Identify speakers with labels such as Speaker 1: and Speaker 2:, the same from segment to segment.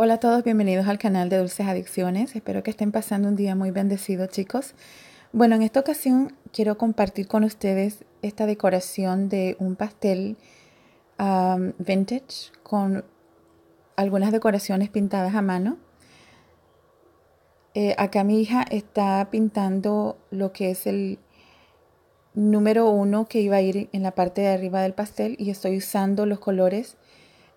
Speaker 1: Hola a todos, bienvenidos al canal de Dulces Adicciones. Espero que estén pasando un día muy bendecido, chicos. Bueno, en esta ocasión quiero compartir con ustedes esta decoración de un pastel um, vintage con algunas decoraciones pintadas a mano. Eh, acá mi hija está pintando lo que es el número uno que iba a ir en la parte de arriba del pastel y estoy usando los colores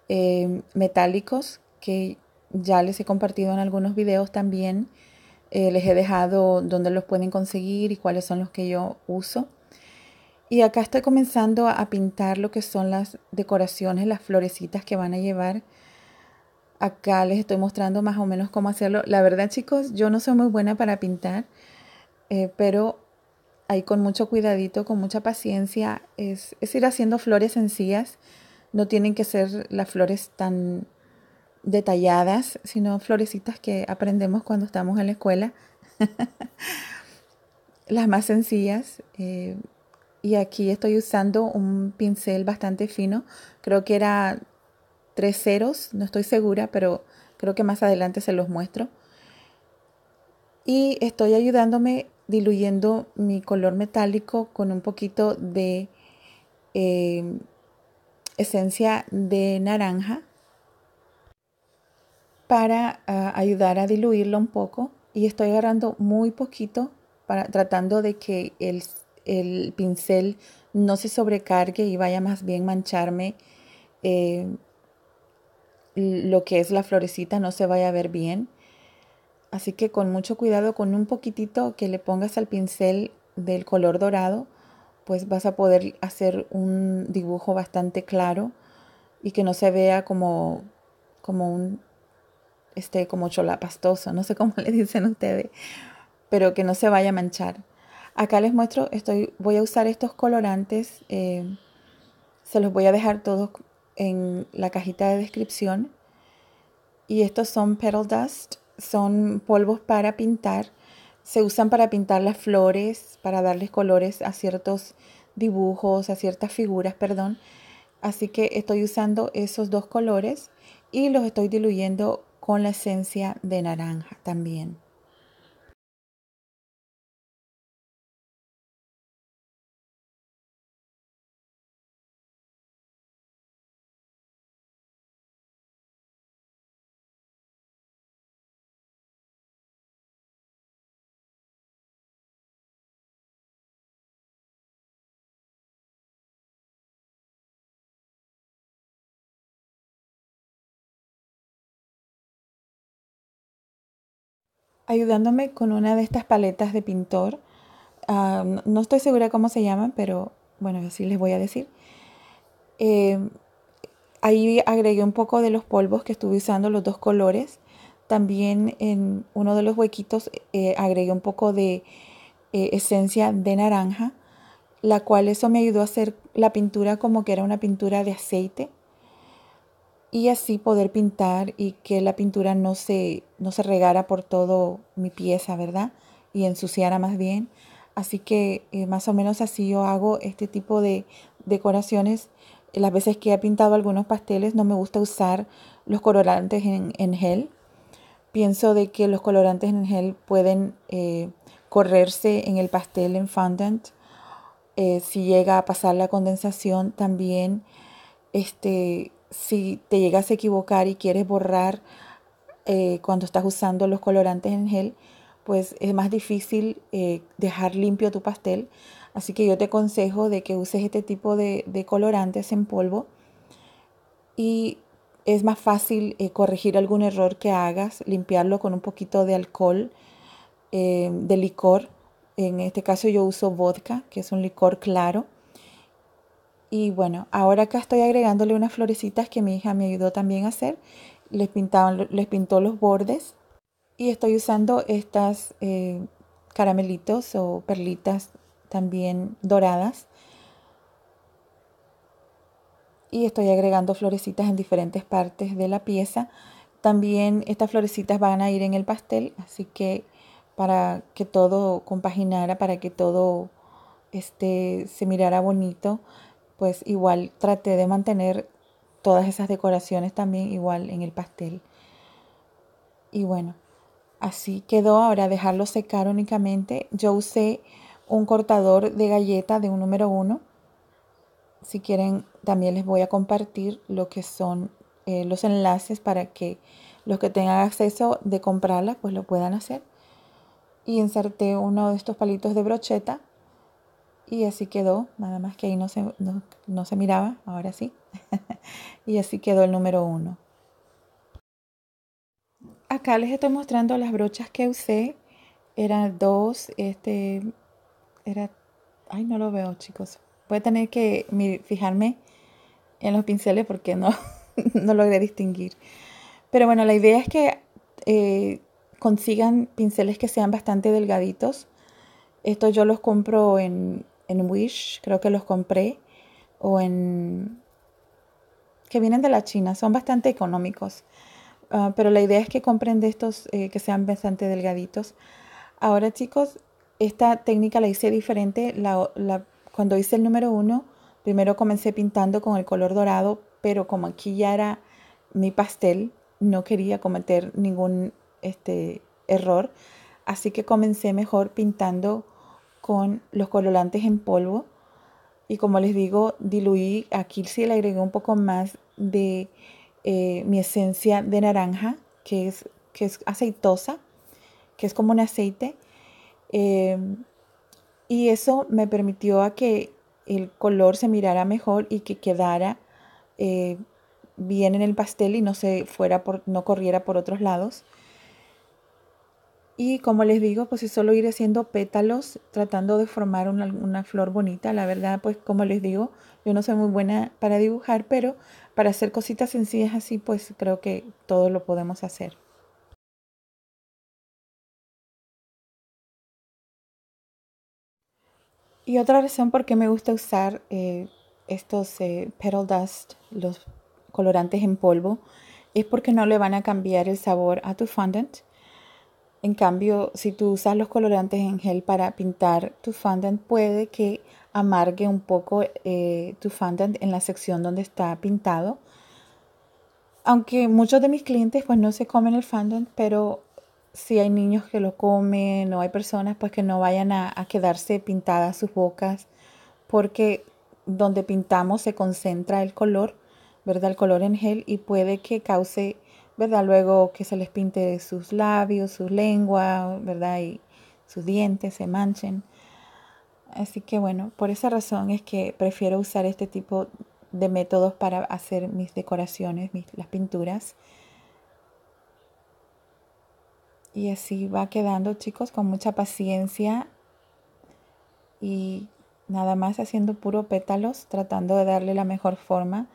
Speaker 1: eh, metálicos que ya les he compartido en algunos videos también. Eh, les he dejado dónde los pueden conseguir y cuáles son los que yo uso. Y acá estoy comenzando a pintar lo que son las decoraciones, las florecitas que van a llevar. Acá les estoy mostrando más o menos cómo hacerlo. La verdad chicos, yo no soy muy buena para pintar, eh, pero hay con mucho cuidadito, con mucha paciencia, es, es ir haciendo flores sencillas. No tienen que ser las flores tan detalladas, sino florecitas que aprendemos cuando estamos en la escuela. Las más sencillas. Eh, y aquí estoy usando un pincel bastante fino. Creo que era tres ceros, no estoy segura, pero creo que más adelante se los muestro. Y estoy ayudándome diluyendo mi color metálico con un poquito de eh, esencia de naranja para ah, ayudar a diluirlo un poco y estoy agarrando muy poquito para tratando de que el, pincel no se sobrecargue y vaya más bien mancharme eh, lo que es la florecita no se vaya a ver bien así que con mucho cuidado con un poquitito que le pongas al pincel del color dorado pues vas a poder hacer un dibujo bastante claro y que no se vea como como un este, como pastoso no sé cómo le dicen ustedes, pero que no se vaya a manchar. Acá les muestro, estoy, voy a usar estos colorantes, eh, se los voy a dejar todos en la cajita de descripción. Y estos son petal dust, son polvos para pintar. Se usan para pintar las flores, para darles colores a ciertos dibujos, a ciertas figuras, perdón. Así que estoy usando esos dos colores y los estoy diluyendo con la esencia de naranja también. ayudándome con una de estas paletas de pintor. Ah, no estoy segura cómo se llaman, pero bueno, así les voy a decir. Eh, ahí agregué un poco de los polvos que estuve usando, los dos colores. También en uno de los huequitos eh, agregué un poco de eh, esencia de naranja, la cual eso me ayudó a hacer la pintura como que era una pintura de aceite y así poder pintar y que la pintura no se, no se regara por todo mi pieza, ¿verdad? Y ensuciara más bien. Así que eh, más o menos así yo hago este tipo de decoraciones. Las veces que he pintado algunos pasteles no me gusta usar los colorantes en, gel. Pienso de que los colorantes en gel pueden eh, correrse en el pastel en fondant. Eh, si llega a pasar la condensación también este, si te llegas a equivocar y quieres borrar eh, cuando estás usando los colorantes en gel, pues es más difícil eh, dejar limpio tu pastel. Así que yo te aconsejo de que uses este tipo de, colorantes en polvo y es más fácil eh, corregir algún error que hagas, limpiarlo con un poquito de alcohol, de licor. En este caso yo uso vodka, que es un licor claro. Y bueno, ahora acá estoy agregándole unas florecitas que mi hija me ayudó también a hacer. Les, les pintó los bordes. Y estoy usando estas eh, caramelitos o perlitas también doradas. Y estoy agregando florecitas en diferentes partes de la pieza. También estas florecitas van a ir en el pastel, así que para que todo compaginara, para que todo este, se mirara bonito pues igual traté de mantener todas esas decoraciones también igual en el pastel. Y bueno, así quedó. Ahora dejarlo secar únicamente. Yo usé un cortador de galleta de un número uno. Si quieren, también les voy a compartir lo que son eh, los enlaces para que los que tengan acceso de comprarla, pues lo puedan hacer. Y inserté uno de estos palitos de brocheta y así quedó, nada más que ahí no se, no, se miraba, ahora sí. y así quedó el número uno. Acá les estoy mostrando las brochas que usé. Eran dos, este, era, ay no lo veo chicos. Voy a tener que fijarme en los pinceles porque no, no logré distinguir. Pero bueno, la idea es que eh, consigan pinceles que sean bastante delgaditos. Esto yo los compro en, en Wish, creo que los compré, o en... que vienen de la China, son bastante económicos. Ah, pero la idea es que compren de estos eh, que sean bastante delgaditos. Ahora chicos, esta técnica la hice diferente. la, cuando hice el número uno, primero comencé pintando con el color dorado, pero como aquí ya era mi pastel, no quería cometer ningún este, error. Así que comencé mejor pintando con los colorantes en polvo. Y como les digo, diluí, aquí si le agregué un poco más de eh, mi esencia de naranja, que es, que es aceitosa, que es como un aceite. Em, y eso me permitió a que el color se mirara mejor y que quedara eh, bien en el pastel y no se fuera por, no corriera por otros lados. Y como les digo, pues es solo ir haciendo pétalos, tratando de formar una, flor bonita. La verdad, pues como les digo, yo no soy muy buena para dibujar, pero para hacer cositas sencillas así, pues creo que todo lo podemos hacer. Y otra razón por qué me gusta usar eh, estos eh, petal dust, los colorantes en polvo, es porque no le van a cambiar el sabor a tu fondant en cambio, si tú usas los colorantes en gel para pintar tu fondant, puede que amargue un poco eh, tu fondant en la sección donde está pintado. Aunque muchos de mis clientes pues no se comen el fondant, pero si hay niños que lo comen o hay personas pues que no vayan a, a quedarse pintadas sus bocas porque donde pintamos se concentra el color, ¿verdad? El color en gel y puede que cause Luego que se les pinte sus labios, su lengua, ¿verdad? Y sus dientes se manchen. Así que bueno, por esa razón es que prefiero usar este tipo de métodos para hacer mis decoraciones, mis, las pinturas. Y así va quedando, chicos, con mucha paciencia y nada más haciendo puro pétalos, tratando de darle la mejor forma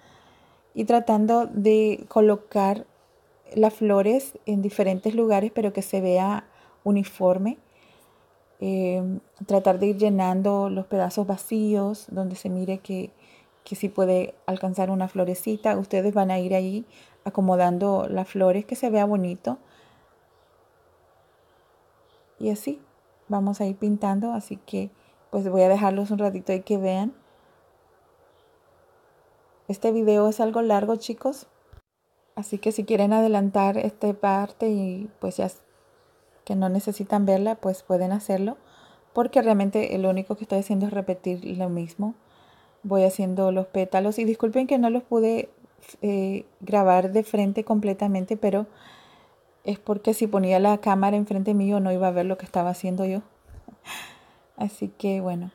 Speaker 1: y tratando de colocar las flores en diferentes lugares, pero que se vea uniforme. Eh, tratar de ir llenando los pedazos vacíos donde se mire que, que si puede alcanzar una florecita. Ustedes van a ir ahí acomodando las flores, que se vea bonito. Y así vamos a ir pintando, así que pues voy a dejarlos un ratito ahí que vean. Este video es algo largo, chicos, Así que si quieren adelantar esta parte y pues ya que no necesitan verla, pues pueden hacerlo. Porque realmente lo único que estoy haciendo es repetir lo mismo. Voy haciendo los pétalos y disculpen que no los pude eh, grabar de frente completamente, pero es porque si ponía la cámara enfrente mío no iba a ver lo que estaba haciendo yo. Así que bueno,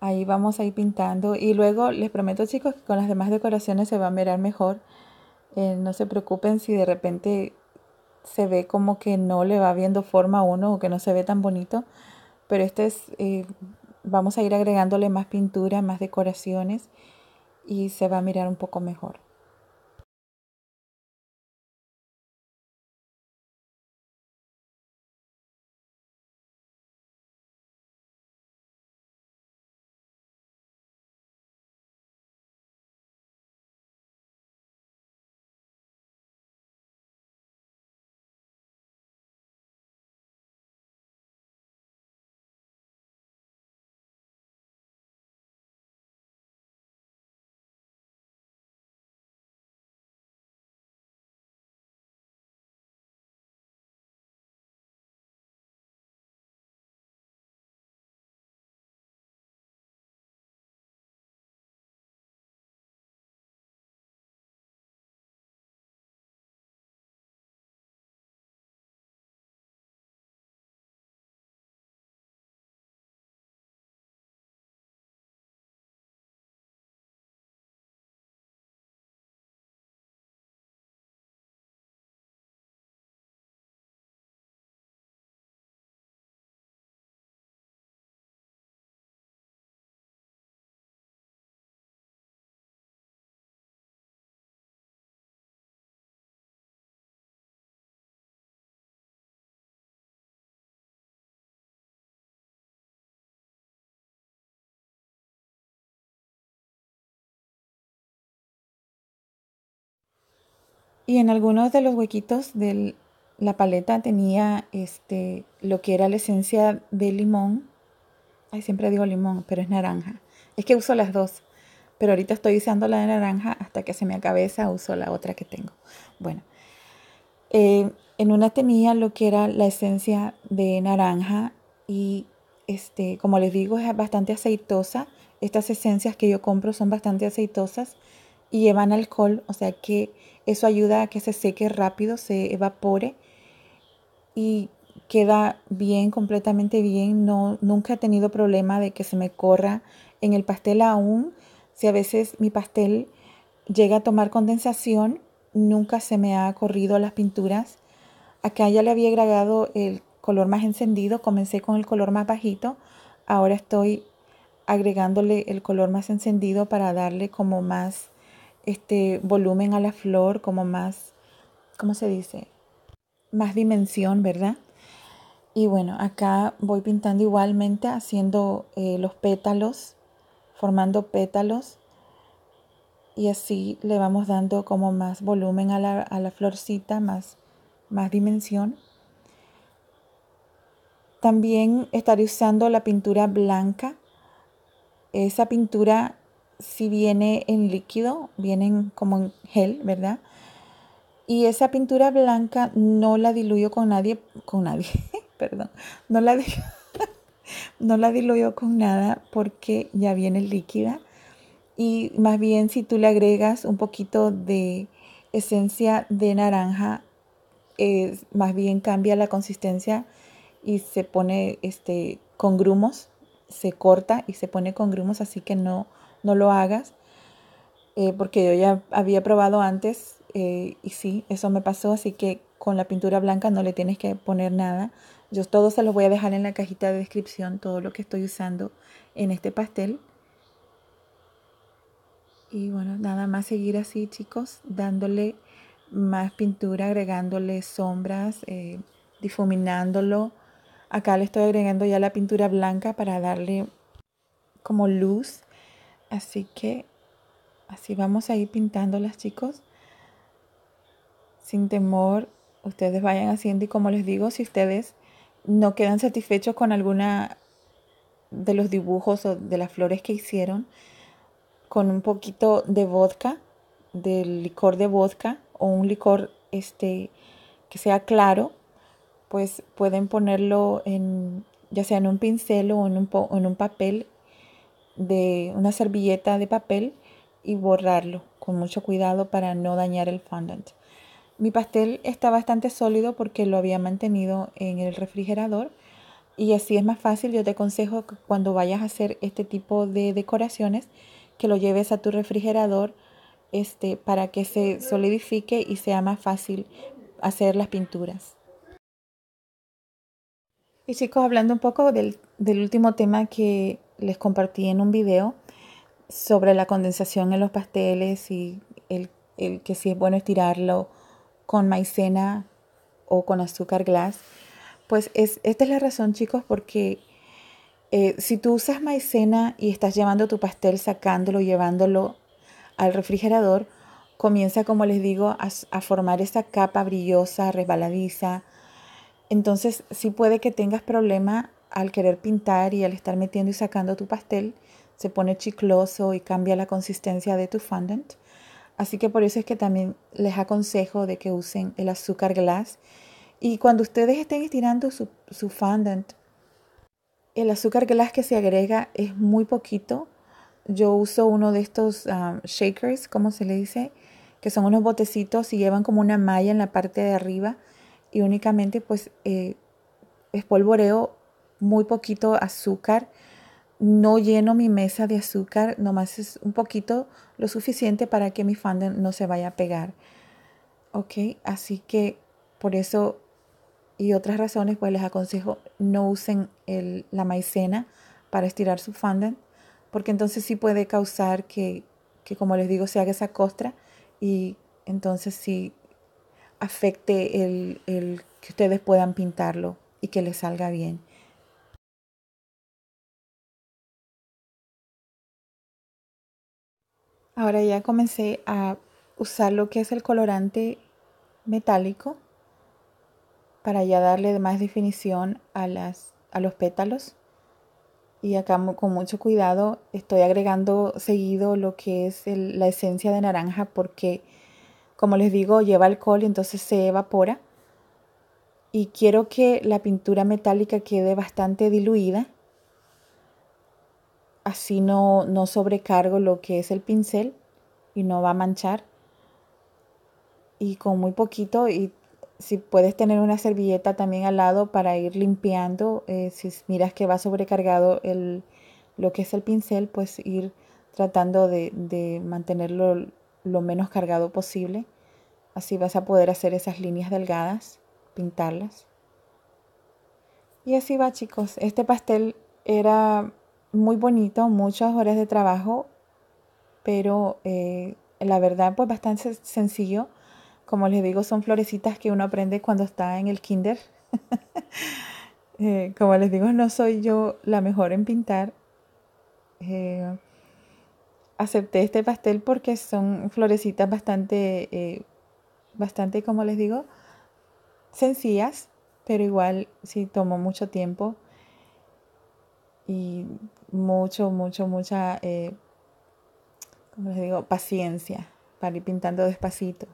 Speaker 1: ahí vamos a ir pintando y luego les prometo chicos que con las demás decoraciones se va a mirar mejor eh, no se preocupen si de repente se ve como que no le va viendo forma a uno o que no se ve tan bonito, pero este es, eh, vamos a ir agregándole más pintura, más decoraciones y se va a mirar un poco mejor. Y en algunos de los huequitos de la paleta tenía este, lo que era la esencia de limón. Ay, siempre digo limón, pero es naranja. Es que uso las dos. Pero ahorita estoy usando la de naranja hasta que se me acabe uso la otra que tengo. Bueno, eh, en una tenía lo que era la esencia de naranja y este, como les digo, es bastante aceitosa. Estas esencias que yo compro son bastante aceitosas y llevan alcohol, o sea que eso ayuda a que se seque rápido, se evapore y queda bien, completamente bien. No, nunca he tenido problema de que se me corra en el pastel aún. Si a veces mi pastel llega a tomar condensación, nunca se me ha corrido las pinturas. Acá ya le había agregado el color más encendido, comencé con el color más bajito, ahora estoy agregándole el color más encendido para darle como más este volumen a la flor, como más, ¿cómo se dice? Más dimensión, ¿verdad? Y bueno, acá voy pintando igualmente, haciendo eh, los pétalos, formando pétalos. Y así le vamos dando como más volumen a la, a la florcita, más, más dimensión. También estaré usando la pintura blanca. Esa pintura si viene en líquido, vienen como en gel, ¿verdad? Y esa pintura blanca no la diluyo con nadie, con nadie, perdón, no la, no la diluyo con nada porque ya viene líquida. Y más bien si tú le agregas un poquito de esencia de naranja, más bien cambia la consistencia y se pone este, con grumos, se corta y se pone con grumos, así que no, no lo hagas, eh, porque yo ya había probado antes eh, y sí, eso me pasó, así que con la pintura blanca no le tienes que poner nada. Yo todo se los voy a dejar en la cajita de descripción, todo lo que estoy usando en este pastel. Y bueno, nada más seguir así, chicos, dándole más pintura, agregándole sombras, eh, difuminándolo. Acá le estoy agregando ya la pintura blanca para darle como luz Así que así vamos a ir pintándolas, chicos. Sin temor, ustedes vayan haciendo y como les digo, si ustedes no quedan satisfechos con alguna de los dibujos o de las flores que hicieron, con un poquito de vodka, del licor de vodka o un licor este que sea claro, pues pueden ponerlo en ya sea en un pincel o en un, en un papel de una servilleta de papel y borrarlo con mucho cuidado para no dañar el fondant. Mi pastel está bastante sólido porque lo había mantenido en el refrigerador y así es más fácil. Yo te aconsejo que cuando vayas a hacer este tipo de decoraciones que lo lleves a tu refrigerador este, para que se solidifique y sea más fácil hacer las pinturas. Y chicos, hablando un poco del, del último tema que les compartí en un video sobre la condensación en los pasteles y el, que si es bueno estirarlo con maicena o con azúcar glass. Pues es, esta es la razón, chicos, porque eh, si tú usas maicena y estás llevando tu pastel, sacándolo, llevándolo al refrigerador, comienza, como les digo, a, a formar esa capa brillosa, resbaladiza. Entonces, sí puede que tengas problema al querer pintar y al estar metiendo y sacando tu pastel, se pone chicloso y cambia la consistencia de tu fondant. Así que por eso es que también les aconsejo de que usen el azúcar glass. Y cuando ustedes estén estirando su, su fondant, el azúcar glass que se agrega es muy poquito. Yo uso uno de estos um, shakers, como se le dice, que son unos botecitos y llevan como una malla en la parte de arriba y únicamente pues eh, espolvoreo muy poquito azúcar. No lleno mi mesa de azúcar, nomás es un poquito, lo suficiente para que mi fondant no se vaya a pegar. Ok, así que por eso y otras razones, pues les aconsejo no usen la maicena para estirar su fondant, porque entonces sí puede causar que, como les digo, se haga esa costra y entonces sí afecte el, el que ustedes puedan pintarlo y que le salga bien. Ahora ya comencé a usar lo que es el colorante metálico para ya darle más definición a, las, a los pétalos. Y acá con mucho cuidado estoy agregando seguido lo que es la esencia de naranja porque, como les digo, lleva alcohol y entonces se evapora. Y quiero que la pintura metálica quede bastante diluida así no, no sobrecargo lo que es el pincel y no va a manchar. Y con muy poquito, y si puedes tener una servilleta también al lado para ir limpiando, eh, si miras que va sobrecargado el, lo que es el pincel, pues ir tratando de, de mantenerlo lo menos cargado posible. Así vas a poder hacer esas líneas delgadas, pintarlas. Y así va chicos, este pastel era muy bonito, muchas horas de trabajo, pero eh, la verdad pues bastante sencillo. Como les digo, son florecitas que uno aprende cuando está en el kinder. Eh, como les digo, no soy yo la mejor en pintar. Eh, acepté este pastel porque son florecitas bastante, bastante, como les digo, sencillas, pero igual sí tomó mucho tiempo y mucho, mucho, mucha, eh, como les digo, paciencia para ir pintando despacito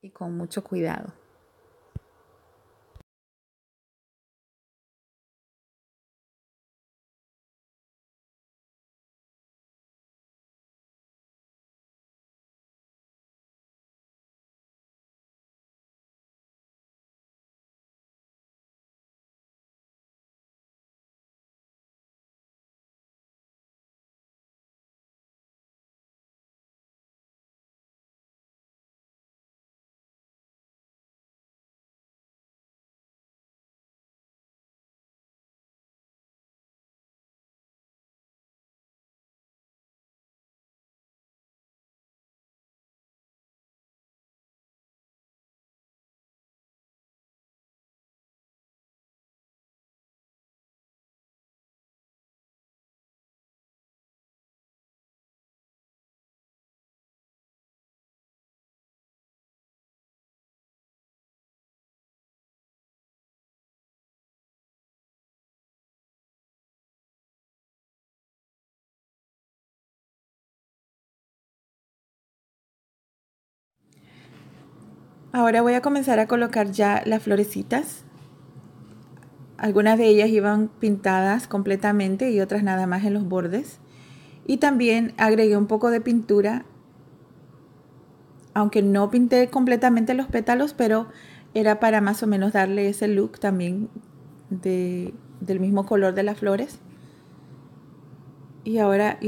Speaker 1: y con mucho cuidado. Ahora voy a comenzar a colocar ya las florecitas. Algunas de ellas iban pintadas completamente y otras nada más en los bordes. Y también agregué un poco de pintura, aunque no pinté completamente los pétalos, pero era para más o menos darle ese look también de, del mismo color de las flores. Y ahora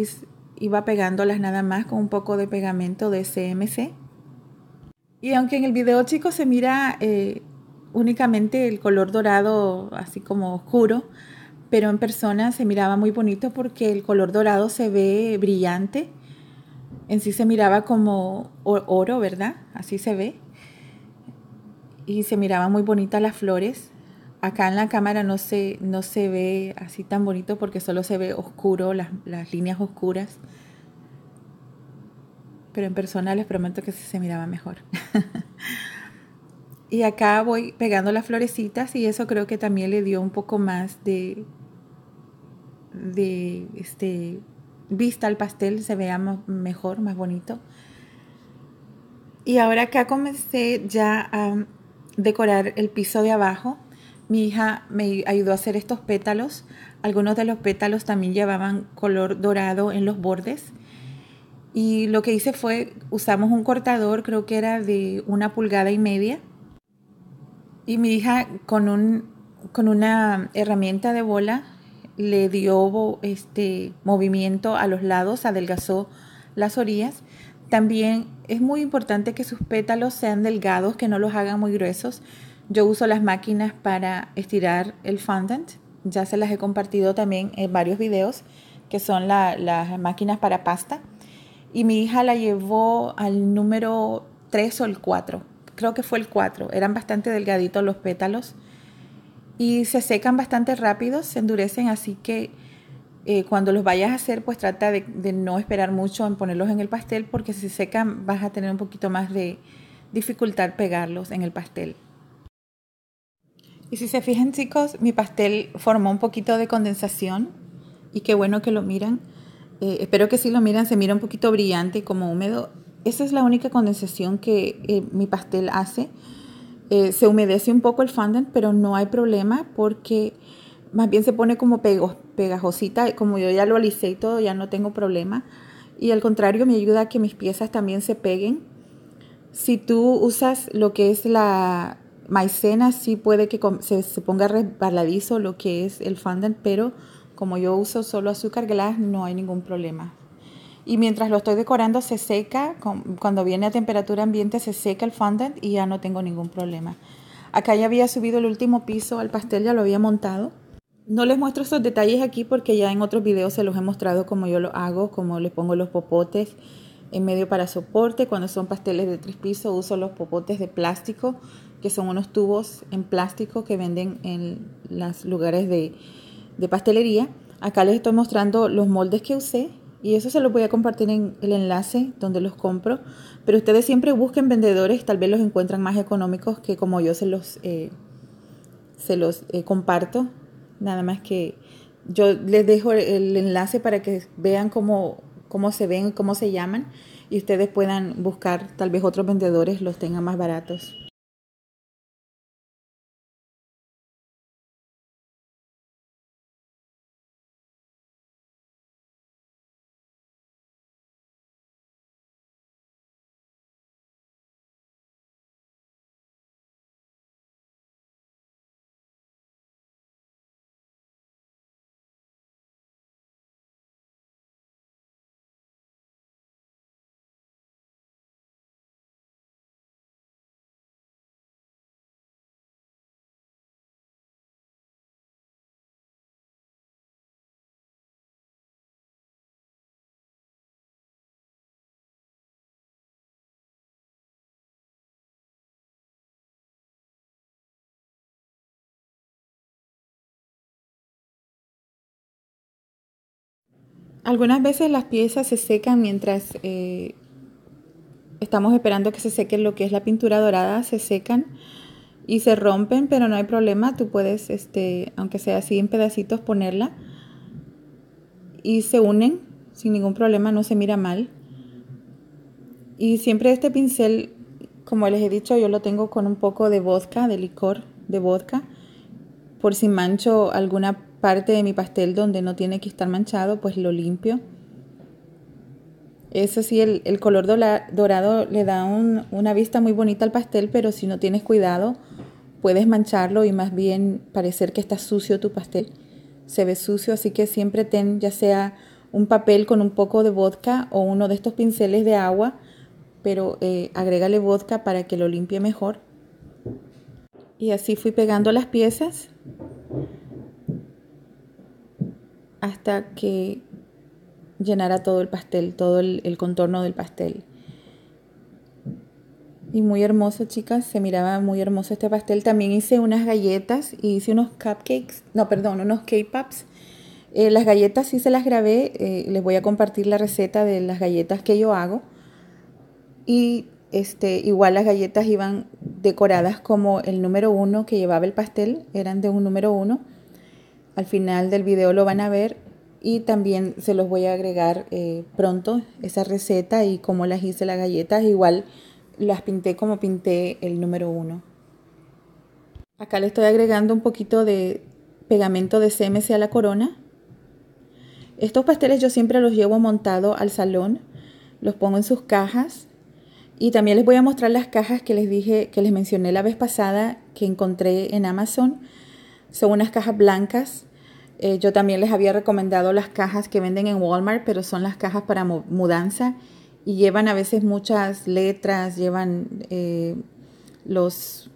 Speaker 1: iba pegándolas nada más con un poco de pegamento de CMC y aunque en el video chico se mira eh, únicamente el color dorado así como oscuro, pero en persona se miraba muy bonito porque el color dorado se ve brillante. En sí se miraba como oro, ¿verdad? Así se ve. Y se miraban muy bonitas las flores. Acá en la cámara no se, no se ve así tan bonito porque solo se ve oscuro, las líneas oscuras pero en persona les prometo que se miraba mejor. y acá voy pegando las florecitas y eso creo que también le dio un poco más de, de este, vista al pastel, se vea mejor, más bonito. Y ahora acá comencé ya a decorar el piso de abajo. Mi hija me ayudó a hacer estos pétalos. Algunos de los pétalos también llevaban color dorado en los bordes y lo que hice fue, usamos un cortador, creo que era de una pulgada y media. Y mi hija con, un, con una herramienta de bola le dio este movimiento a los lados, adelgazó las orillas. También es muy importante que sus pétalos sean delgados, que no los hagan muy gruesos. Yo uso las máquinas para estirar el fondant. Ya se las he compartido también en varios videos, que son las máquinas para pasta y mi hija la llevó al número 3 o el 4, creo que fue el 4, eran bastante delgaditos los pétalos y se secan bastante rápido, se endurecen, así que eh, cuando los vayas a hacer, pues trata de, no esperar mucho en ponerlos en el pastel, porque si secan vas a tener un poquito más de dificultad pegarlos en el pastel. Y si se fijan chicos, mi pastel formó un poquito de condensación y qué bueno que lo miran. Eh, espero que si lo miran, se mira un poquito brillante, como húmedo. Esa es la única condensación que eh, mi pastel hace. Eh, se humedece un poco el fondant, pero no hay problema porque más bien se pone como pego, pegajosita. Como yo ya lo alicé y todo, ya no tengo problema. Y al contrario, me ayuda a que mis piezas también se peguen. Si tú usas lo que es la maicena, sí puede que se, se ponga resbaladizo lo que es el fondant, pero como yo uso solo azúcar glass, no hay ningún problema. Y mientras lo estoy decorando se seca, cuando viene a temperatura ambiente se seca el fondant y ya no tengo ningún problema. Acá ya había subido el último piso al pastel, ya lo había montado. No les muestro estos detalles aquí porque ya en otros videos se los he mostrado como yo lo hago, como les pongo los popotes en medio para soporte. Cuando son pasteles de tres pisos uso los popotes de plástico, que son unos tubos en plástico que venden en los lugares de de pastelería. Acá les estoy mostrando los moldes que usé y eso se los voy a compartir en el enlace donde los compro. Pero ustedes siempre busquen vendedores, tal vez los encuentran más económicos que como yo se los, eh, se los eh, comparto. Nada más que yo les dejo el enlace para que vean cómo, cómo se ven, cómo se llaman y ustedes puedan buscar, tal vez otros vendedores los tengan más baratos. Algunas veces las piezas se secan mientras eh, estamos esperando que se seque lo que es la pintura dorada, se secan y se rompen, pero no hay problema, tú puedes, este, aunque sea así en pedacitos, ponerla y se unen sin ningún problema, no se mira mal. Y siempre este pincel, como les he dicho, yo lo tengo con un poco de vodka, de licor de vodka, por si mancho alguna parte de mi pastel donde no tiene que estar manchado, pues lo limpio. Eso sí, el, color dorado le da una vista muy bonita al pastel, pero si no tienes cuidado, puedes mancharlo y más bien parecer que está sucio tu pastel. Se ve sucio, así que siempre ten ya sea un papel con un poco de vodka o uno de estos pinceles de agua, pero eh, agrégale vodka para que lo limpie mejor. Y así fui pegando las piezas hasta que llenara todo el pastel, todo el, contorno del pastel. Y muy hermoso, chicas, se miraba muy hermoso este pastel. También hice unas galletas y hice unos cupcakes, no, perdón, unos K-Pops. Eh, las galletas sí se las grabé, eh, les voy a compartir la receta de las galletas que yo hago. Y este, igual las galletas iban decoradas como el número uno que llevaba el pastel, eran de un número uno. Al final del video lo van a ver y también se los voy a agregar eh, pronto esa receta y cómo las hice las galletas. Igual las pinté como pinté el número uno. Acá le estoy agregando un poquito de pegamento de CMC a la corona. Estos pasteles yo siempre los llevo montado al salón, los pongo en sus cajas y también les voy a mostrar las cajas que les dije, que les mencioné la vez pasada que encontré en Amazon son unas cajas blancas. Eh, yo también les había recomendado las cajas que venden en Walmart, pero son las cajas para mudanza y llevan a veces muchas letras, llevan eh, los,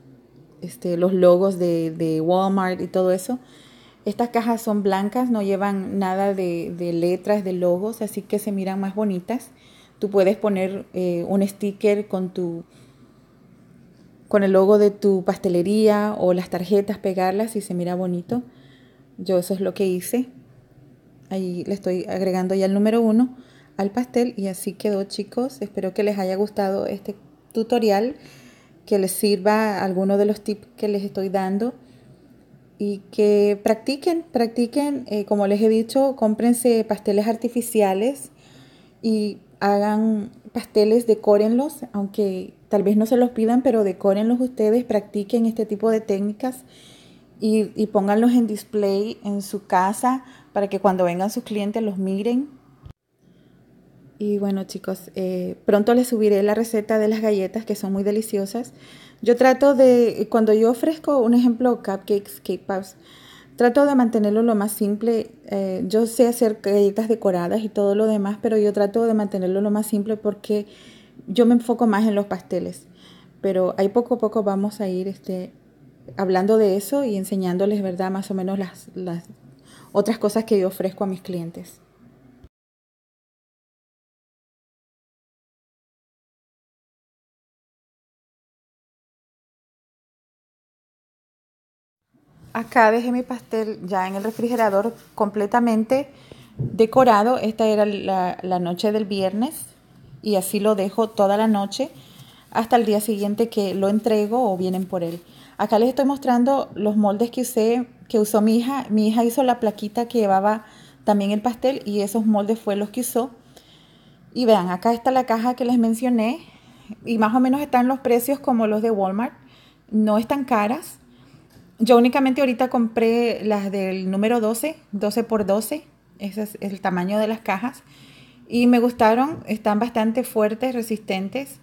Speaker 1: este, los logos de, Walmart y todo eso. Estas cajas son blancas, no llevan nada de, letras, de logos, así que se miran más bonitas. Tú puedes poner eh, un sticker con tu con el logo de tu pastelería o las tarjetas, pegarlas y se mira bonito. Yo eso es lo que hice. Ahí le estoy agregando ya el número uno al pastel y así quedó chicos. Espero que les haya gustado este tutorial, que les sirva alguno de los tips que les estoy dando y que practiquen, practiquen, eh, como les he dicho, cómprense pasteles artificiales y hagan pasteles, decórenlos, aunque tal vez no se los pidan, pero decórenlos ustedes, practiquen este tipo de técnicas y, pónganlos en display en su casa para que cuando vengan sus clientes los miren. Y bueno chicos, eh, pronto les subiré la receta de las galletas que son muy deliciosas. Yo trato de, cuando yo ofrezco un ejemplo, cupcakes, cake pops, Trato de mantenerlo lo más simple. Eh, yo sé hacer galletas decoradas y todo lo demás, pero yo trato de mantenerlo lo más simple porque yo me enfoco más en los pasteles. Pero ahí poco a poco vamos a ir este, hablando de eso y enseñándoles, ¿verdad? Más o menos las, las otras cosas que yo ofrezco a mis clientes. acá dejé mi pastel ya en el refrigerador completamente decorado. Esta era la, noche del viernes y así lo dejo toda la noche hasta el día siguiente que lo entrego o vienen por él. Acá les estoy mostrando los moldes que usé, que usó mi hija. Mi hija hizo la plaquita que llevaba también el pastel y esos moldes fue los que usó. Y vean, acá está la caja que les mencioné y más o menos están los precios como los de Walmart. No están caras yo únicamente ahorita compré las del número 12, 12 por 12. Ese es el tamaño de las cajas. Y me gustaron, están bastante fuertes, resistentes.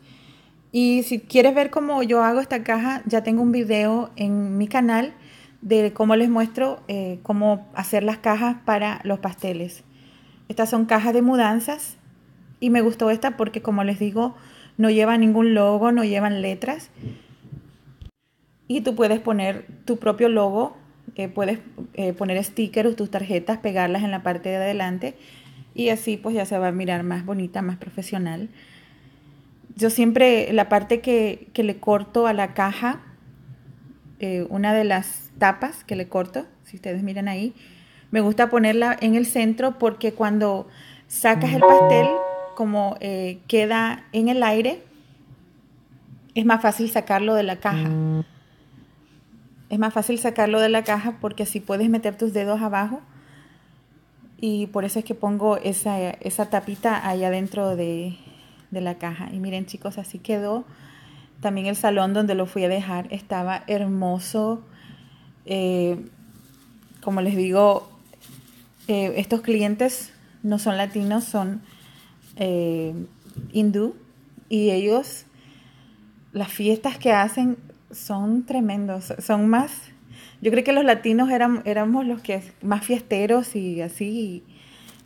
Speaker 1: Y si quieres ver cómo yo hago esta caja, ya tengo un video en mi canal de cómo les muestro eh, cómo hacer las cajas para los pasteles. Estas son cajas de mudanzas y me gustó esta porque como les digo, no lleva ningún logo, no llevan letras y tú puedes poner tu propio logo, eh, puedes eh, poner stickers, tus tarjetas, pegarlas en la parte de adelante y así pues ya se va a mirar más bonita, más profesional. Yo siempre la parte que, le corto a la caja, eh, una de las tapas que le corto, si ustedes miran ahí, me gusta ponerla en el centro porque cuando sacas el pastel, como queda en el aire, es más fácil sacarlo de la caja. Mm es más fácil sacarlo de la caja porque así puedes meter tus dedos abajo y por eso es que pongo esa, tapita allá adentro de, la caja. Y miren chicos, así quedó. También el salón donde lo fui a dejar estaba hermoso. Eh, como les digo, eh, estos clientes no son latinos, son eh, hindú. Y ellos, las fiestas que hacen son tremendos, son más, yo creo que los latinos eran, éramos los que más fiesteros y así,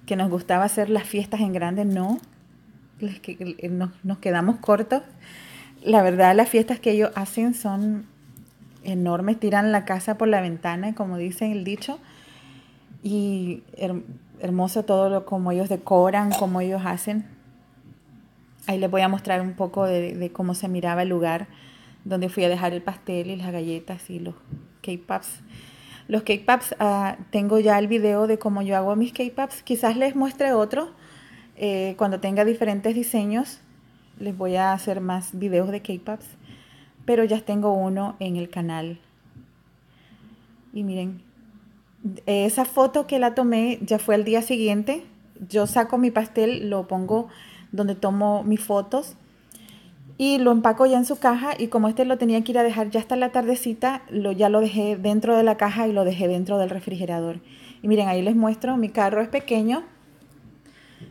Speaker 1: que nos gustaba hacer las fiestas en grande, no, que, eh, nos, quedamos cortos. La verdad, las fiestas que ellos hacen son enormes, tiran la casa por la ventana, como dice el dicho, y hermoso todo lo como ellos decoran, como ellos hacen. Ahí les voy a mostrar un poco de cómo se miraba el lugar donde fui a dejar el pastel y las galletas y los k pops. Los k pops, ah, tengo ya el video de cómo yo hago mis k pops. Quizás les muestre otro eh, cuando tenga diferentes diseños. Les voy a hacer más videos de cake pops. Pero ya tengo uno en el canal. Y miren, esa foto que la tomé ya fue al día siguiente. Yo saco mi pastel, lo pongo donde tomo mis fotos y lo empacó ya en su caja y como este lo tenía que ir a dejar ya hasta la tardecita, lo, ya lo dejé dentro de la caja y lo dejé dentro del refrigerador. Y miren, ahí les muestro, mi carro es pequeño.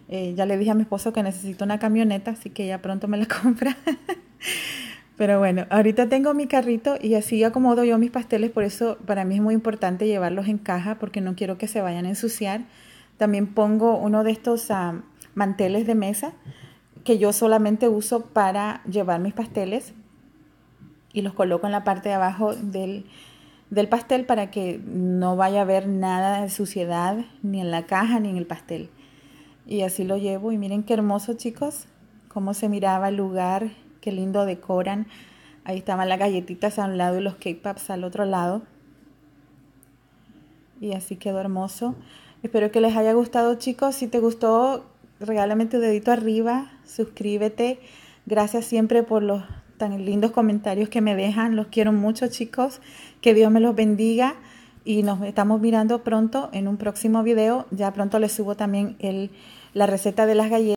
Speaker 1: Eh, ya le dije a mi esposo que necesito una camioneta, así que ya pronto me la compra. Pero bueno, ahorita tengo mi carrito y así acomodo yo mis pasteles, por eso para mí es muy importante llevarlos en caja porque no quiero que se vayan a ensuciar. También pongo uno de estos ah, manteles de mesa que yo solamente uso para llevar mis pasteles y los coloco en la parte de abajo del, del pastel para que no vaya a haber nada de suciedad ni en la caja ni en el pastel. Y así lo llevo y miren qué hermoso chicos, cómo se miraba el lugar, qué lindo decoran. Ahí estaban las galletitas a un lado y los cake pops al otro lado. Y así quedó hermoso. Espero que les haya gustado chicos. Si te gustó, regálame tu dedito arriba, suscríbete. Gracias siempre por los tan lindos comentarios que me dejan. Los quiero mucho, chicos. Que Dios me los bendiga. Y nos estamos mirando pronto en un próximo video. Ya pronto les subo también el, la receta de las galletas.